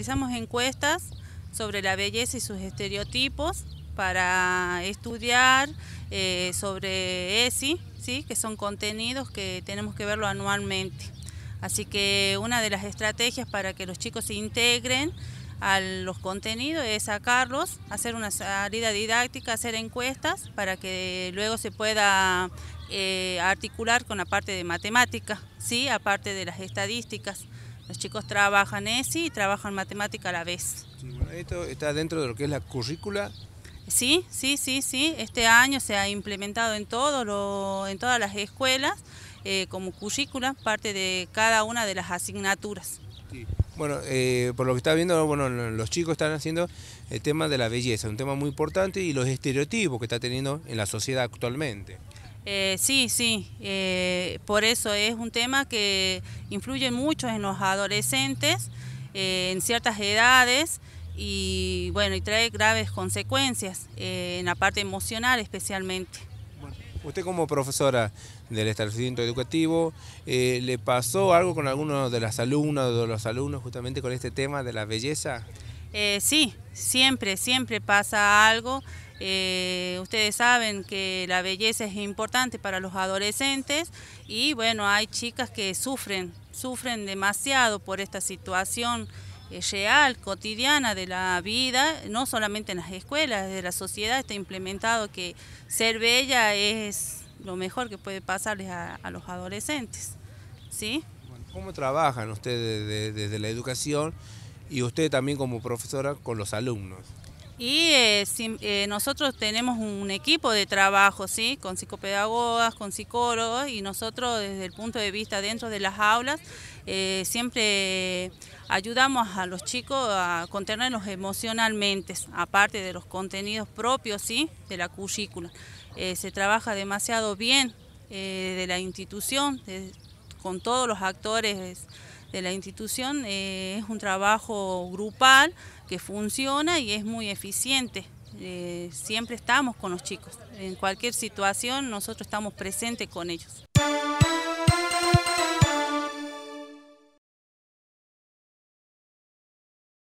Realizamos encuestas sobre la belleza y sus estereotipos para estudiar eh, sobre ESI, ¿sí? que son contenidos que tenemos que verlo anualmente. Así que una de las estrategias para que los chicos se integren a los contenidos es sacarlos, hacer una salida didáctica, hacer encuestas para que luego se pueda eh, articular con la parte de matemática, ¿sí? aparte de las estadísticas. Los chicos trabajan ESI y trabajan matemática a la vez. bueno, ¿Esto está dentro de lo que es la currícula? Sí, sí, sí, sí. Este año se ha implementado en, en todas las escuelas eh, como currícula parte de cada una de las asignaturas. Bueno, eh, por lo que está viendo, bueno, los chicos están haciendo el tema de la belleza, un tema muy importante y los estereotipos que está teniendo en la sociedad actualmente. Eh, sí, sí, eh, por eso es un tema que influye mucho en los adolescentes, eh, en ciertas edades y bueno, y trae graves consecuencias en la parte emocional especialmente. usted como profesora del establecimiento educativo, ¿le pasó algo con alguno de las alumnas o de los alumnos justamente con este tema de la belleza? sí, siempre, siempre pasa algo. Eh, ustedes saben que la belleza es importante para los adolescentes y bueno, hay chicas que sufren, sufren demasiado por esta situación eh, real, cotidiana de la vida, no solamente en las escuelas, de la sociedad está implementado que ser bella es lo mejor que puede pasarles a, los adolescentes. ¿sí? ¿Cómo trabajan ustedes desde la educación y usted también como profesora con los alumnos? Y eh, eh, nosotros tenemos un equipo de trabajo, ¿sí? Con psicopedagogas, con psicólogos y nosotros desde el punto de vista dentro de las aulas eh, siempre ayudamos a los chicos a contenerlos emocionalmente, aparte de los contenidos propios, ¿sí? De la currícula. se trabaja demasiado bien de la institución, con todos los actores de la institución eh, es un trabajo grupal que funciona y es muy eficiente. Eh, siempre estamos con los chicos. En cualquier situación nosotros estamos presentes con ellos.